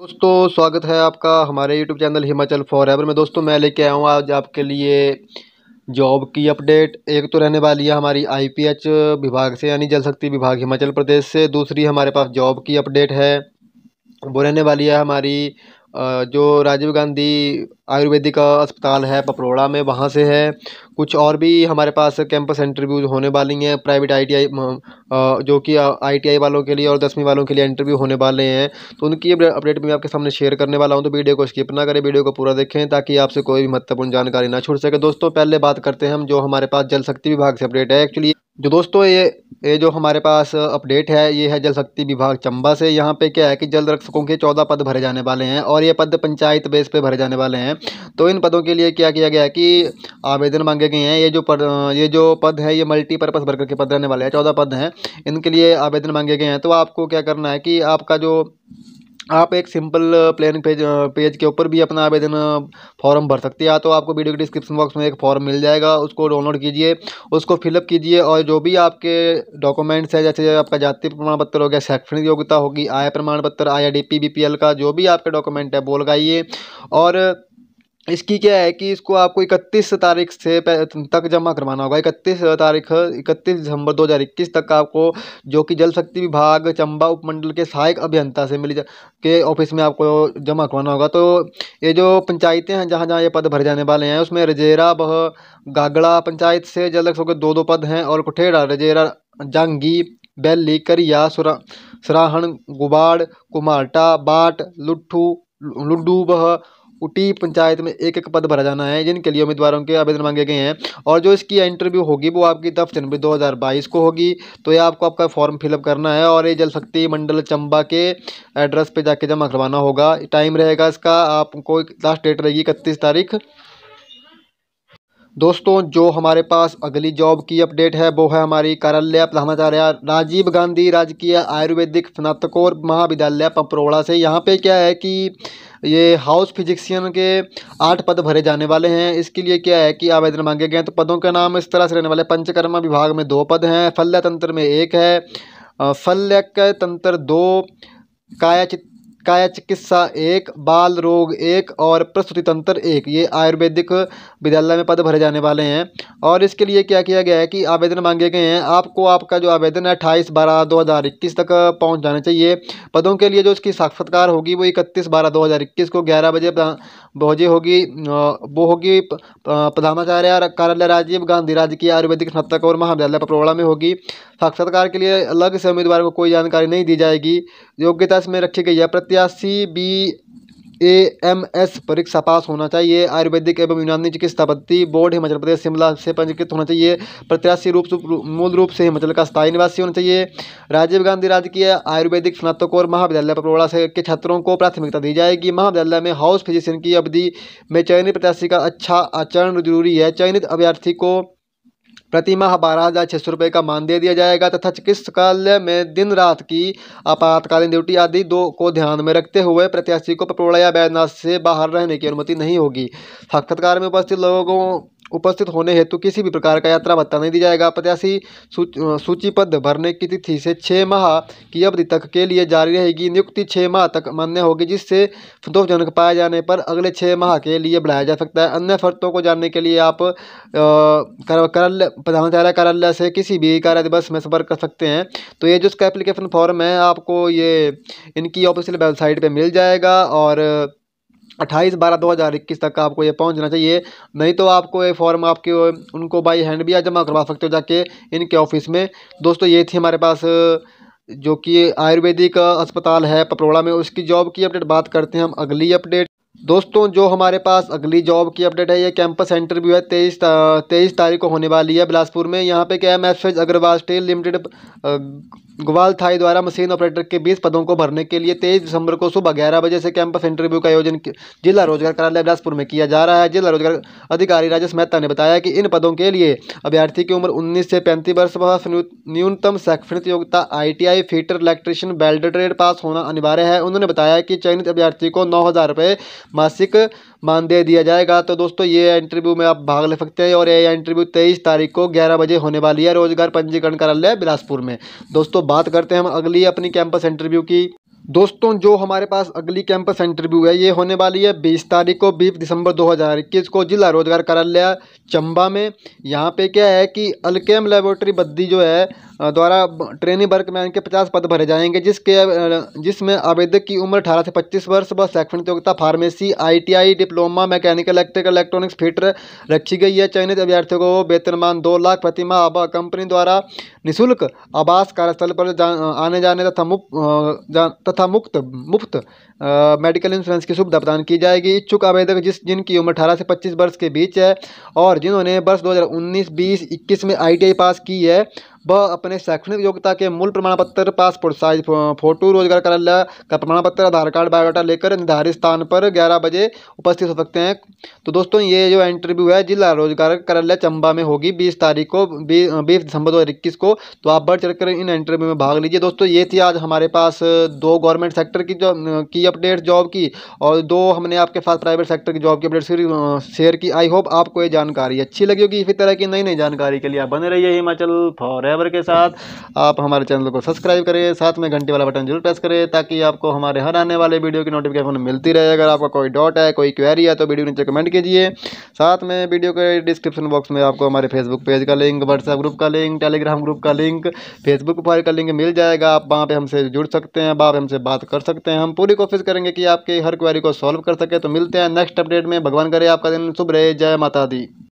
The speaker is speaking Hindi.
दोस्तों स्वागत है आपका हमारे YouTube channel Himachal forever में दोस्तों मैं लेके आया हूँ आज आपके लिए जॉब की अपडेट एक तो रहने वाली है हमारी आईपीएच विभाग से यानी जल शक्ति विभाग हिमाचल प्रदेश से दूसरी हमारे पास जॉब की अपडेट है वो रहने वाली है हमारी जो राजीव गांधी आयुर्वेदिक अस्पताल है पपरोड़ा में वहाँ से है कुछ और भी हमारे पास कैंपस इंटरव्यूज होने वाली हैं प्राइवेट आईटीआई जो कि आईटीआई वालों के लिए और दसवीं वालों के लिए इंटरव्यू होने वाले हैं तो उनकी अपडेट मैं आपके सामने शेयर करने वाला हूँ तो वीडियो को स्किप ना करें वीडियो को पूरा देखें ताकि आपसे कोई भी महत्वपूर्ण जानकारी ना छूट सके दोस्तों पहले बात करते हैं हम जो हमारे पास जल शक्ति विभाग से अपडेट है एक्चुअली जो दोस्तों ये ये जो हमारे पास अपडेट है ये है जल शक्ति विभाग चंबा से यहाँ पे क्या है कि जल रक्षकों के चौदह पद भरे जाने वाले हैं और ये पद पंचायत बेस पे भरे जाने वाले हैं तो इन पदों के लिए क्या किया गया है कि आवेदन मांगे गए हैं ये जो पद ये जो पद है ये मल्टीपर्पज़ भरकर के पद रहने वाले हैं चौदह पद हैं इनके लिए आवेदन मांगे गए हैं तो आपको क्या करना है कि आपका जो आप एक सिंपल प्लेन पेज पेज के ऊपर भी अपना आवेदन फॉर्म भर सकते हैं या तो आपको वीडियो के डिस्क्रिप्शन बॉक्स में एक फॉर्म मिल जाएगा उसको डाउनलोड कीजिए उसको फिलअप कीजिए और जो भी आपके डॉक्यूमेंट्स है जैसे आपका जाति प्रमाण पत्र हो गया शैक्षणिक योग्यता होगी आय प्रमाण पत्र आई आई का जो भी आपके डॉक्यूमेंट है वो लगाइए और इसकी क्या है कि इसको आपको इकतीस तारीख से तक जमा करवाना होगा इकतीस तारीख इकतीस दिसंबर 2021 तक आपको जो कि जल शक्ति विभाग चंबा उपमंडल के सहायक अभियंता से मिली के ऑफिस में आपको जमा करवाना होगा तो ये जो पंचायतें हैं जहाँ जहाँ ये पद भरे जाने वाले हैं उसमें रजेरा बह गागड़ा पंचायत से जल के दो दो पद हैं और कुठेड़ा रजेरा जांगी बैली करिया सुरा सराहण गुबाड़ कुमारटा बाट लुट्ठू लुड्डू बह उटी पंचायत में एक एक पद भरा जाना है जिनके लिए उम्मीदवारों के आवेदन मांगे गए हैं और जो इसकी इंटरव्यू होगी वो आपकी दस जनवरी 2022 को होगी तो ये आपको आपका फॉर्म फिलअप करना है और ये जल शक्ति मंडल चंबा के एड्रेस पे जाके जमा करवाना होगा टाइम रहेगा इसका आपको लास्ट डेट रहेगी इकतीस तारीख दोस्तों जो हमारे पास अगली जॉब की अपडेट है वो है हमारी कार्यालय प्रधानाचार्य राजीव गांधी राजकीय आयुर्वेदिक स्नातकोर महाविद्यालय पपरोड़ा से यहाँ पे क्या है कि ये हाउस फिजिक्सियन के आठ पद भरे जाने वाले हैं इसके लिए क्या है कि आवेदन मांगे गए तो पदों का नाम इस तरह से रहने वाले पंचकर्मा विभाग में दो पद हैं फल्य तंत्र में एक है फल्यक तंत्र दो कायाचित काया चिकित्सा एक बाल रोग एक और प्रस्तुति तंत्र एक ये आयुर्वेदिक विद्यालय में पद भरे जाने वाले हैं और इसके लिए क्या किया गया है कि आवेदन मांगे गए हैं आपको आपका जो आवेदन है अट्ठाईस बारह दो हज़ार इक्कीस तक पहुंच जाना चाहिए पदों के लिए जो इसकी साक्षात्कार होगी वो इकतीस बारह दो हज़ार इक्कीस को ग्यारह बजे बजे होगी वो होगी प्रधानाचार्य कार्यालय राजीव गांधी राज्य की आयुर्वेदिक स्नातक और महाविद्यालय पपरोड़ा में होगी साक्षात्कार के लिए अलग से उम्मीदवार को कोई जानकारी नहीं दी जाएगी योग्यता इसमें रखी गई है प्रत्याशी बी ए एम एस परीक्षा पास होना चाहिए आयुर्वेदिक एवं यूनानी चिकित्सा पद्धति बोर्ड हिमाचल प्रदेश शिमला से पंजीकृत होना चाहिए प्रत्याशी रूप मूल रूप से हिमाचल का स्थायी निवासी होना चाहिए राजीव गांधी राजकीय आयुर्वेदिक स्नातक और महाविद्यालय प्रौढ़ा से के छात्रों को प्राथमिकता दी जाएगी महाविद्यालय में हाउस फिजिशियन की अवधि में चयनित प्रत्याशी का अच्छा आचरण जरूरी है चयनित अभ्यर्थी को प्रति माह बारह हज़ार छः सौ रुपये का मान दे दिया जाएगा तथा चिकित्सकालय में दिन रात की आपातकालीन ड्यूटी आदि दो को ध्यान में रखते हुए प्रत्याशी को पटोड़ा या बैदनाथ से बाहर रहने की अनुमति नहीं होगी साक्षात्कार में उपस्थित लोगों उपस्थित होने हेतु किसी भी प्रकार का यात्रा भत्ता नहीं दिया जाएगा प्रत्याशी सूचीबद्ध भरने की तिथि से छः माह की अवधि तक के लिए जारी रहेगी नियुक्ति छः माह तक मान्य होगी जिससे संतोषजनक पाए जाने पर अगले छः माह के लिए बढ़ाया जा सकता है अन्य शर्तों को जानने के लिए आप कार्यालय प्रधानाचार्य कार्यालय से किसी भी कार्य दिवस में संपर्क कर सकते हैं तो ये जो इसका एप्लीकेशन फॉर्म है आपको ये इनकी ऑफिशियल वेबसाइट पर मिल जाएगा और अट्ठाईस बारह दो हज़ार इक्कीस तक आपको ये पहुंचना चाहिए नहीं तो आपको ये फॉर्म आपके उनको बाई हैंड भी आप जमा करवा सकते हो जाके इनके ऑफिस में दोस्तों ये थी हमारे पास जो कि आयुर्वेदिक अस्पताल है पपरोड़ा में उसकी जॉब की अपडेट बात करते हैं हम अगली अपडेट दोस्तों जो हमारे पास अगली जॉब की अपडेट है ये कैंपस इंटरव्यू है तेईस तेईस तारीख को होने वाली है बिलासपुर में यहाँ पे क्या है मैसफेज अग्रवाल स्टील लिमिटेड ग्वाल थाई द्वारा मशीन ऑपरेटर के बीस पदों को भरने के लिए तेईस दिसंबर को सुबह ग्यारह बजे से कैंपस इंटरव्यू का आयोजन जिला रोजगार कार्यालय बिलासपुर में किया जा रहा है जिला रोजगार अधिकारी राजेश मेहता ने बताया कि इन पदों के लिए अभ्यर्थी की उम्र उन्नीस से पैंतीस वर्ष न्यूनतम शैक्षणिक योग्यता I T I fitter electrician बेल्ट ट्रेड पास होना अनिवार्य है उन्होंने बताया कि चयनित अभ्यर्थी को नौ हज़ार रुपये मासिक मानदेय दिया जाएगा तो दोस्तों ये इंटरव्यू में आप भाग ले सकते हैं और ये इंटरव्यू तेईस तारीख को ग्यारह बजे होने वाली है रोजगार पंजीकरण कार्यालय बिलासपुर में दोस्तों बात करते हैं हम अगली अपनी कैंपस इंटरव्यू की दोस्तों जो हमारे पास अगली कैंपस इंटरव्यू है ये होने वाली है बीस तारीख को बीस दिसंबर 2021 को जिला रोजगार कार्यालय चंबा में यहाँ पे क्या है कि अलकेम लेबोरेटरी बद्दी जो है द्वारा ट्रेनी वर्कमैन के 50 पद भरे जाएंगे जिसके जिसमें आवेदक की उम्र 18 से 25 वर्ष व शैक्षणिक योग्यता pharmacy ITI diploma mechanical electrical electronics फिट रखी गई है चयनित अभ्यर्थियों को वेतनमान दो लाख प्रतिमा व कंपनी द्वारा निःशुल्क आवास कार्यस्थल पर जा, आने जाने तथा मुफ्त तथा तथा मुक्त मुफ्त मेडिकल इंश्योरेंस की सुविधा प्रदान की जाएगी इच्छुक आवेदक जिस जिनकी उम्र अठारह से पच्चीस वर्ष के बीच है और जिन्होंने वर्ष दो हज़ार उन्नीस बीस इक्कीस में आई पास की है वह अपने शैक्षणिक योग्यता के मूल प्रमाण पत्र पासपोर्ट साइज फोटो रोजगार कार्यालय का प्रमाण पत्र आधार कार्ड बायोडाटा लेकर निर्धारित स्थान पर ग्यारह बजे उपस्थित हो सकते हैं तो दोस्तों ये जो इंटरव्यू है जिला रोजगार कार्यालय चंबा में होगी बीस तारीख को बीस दिसंबर दो को तो आप बढ़ चढ़कर इन इंटरव्यू में भाग लीजिए दोस्तों ये थी आज हमारे पास दो गवर्नमेंट सेक्टर की जॉब की अपडेट जॉब की और दो हमने आपके साथ प्राइवेट सेक्टर की जॉब की अपडेट शेयर की आई होप आपको ये जानकारी अच्छी लगी होगी इसी तरह की नई नई जानकारी के लिए आप बने रहिए हिमाचल फॉर सब्सक्राइबर के साथ आप हमारे चैनल को सब्सक्राइब करें साथ में घंटी वाला बटन जरूर प्रेस करें ताकि आपको हमारे हर आने वाले वीडियो की नोटिफिकेशन मिलती रहे अगर आपका कोई डॉट है कोई क्वेरी है तो वीडियो नीचे कमेंट कीजिए साथ में वीडियो के डिस्क्रिप्शन बॉक्स में आपको हमारे फेसबुक पेज का लिंक व्हाट्सएप ग्रुप का लिंक टेलीग्राम ग्रुप का लिंक फेसबुक प्रोफाइल का लिंक मिल जाएगा आप वहाँ पर हमसे जुड़ सकते हैं पर हमसे बात कर सकते हैं हम पूरी कोशिश करेंगे कि आपकी हर क्वेरी को सॉल्व कर सके तो मिलते हैं नेक्स्ट अपडेट में भगवान करे आपका दिन शुभ रहे जय माता दी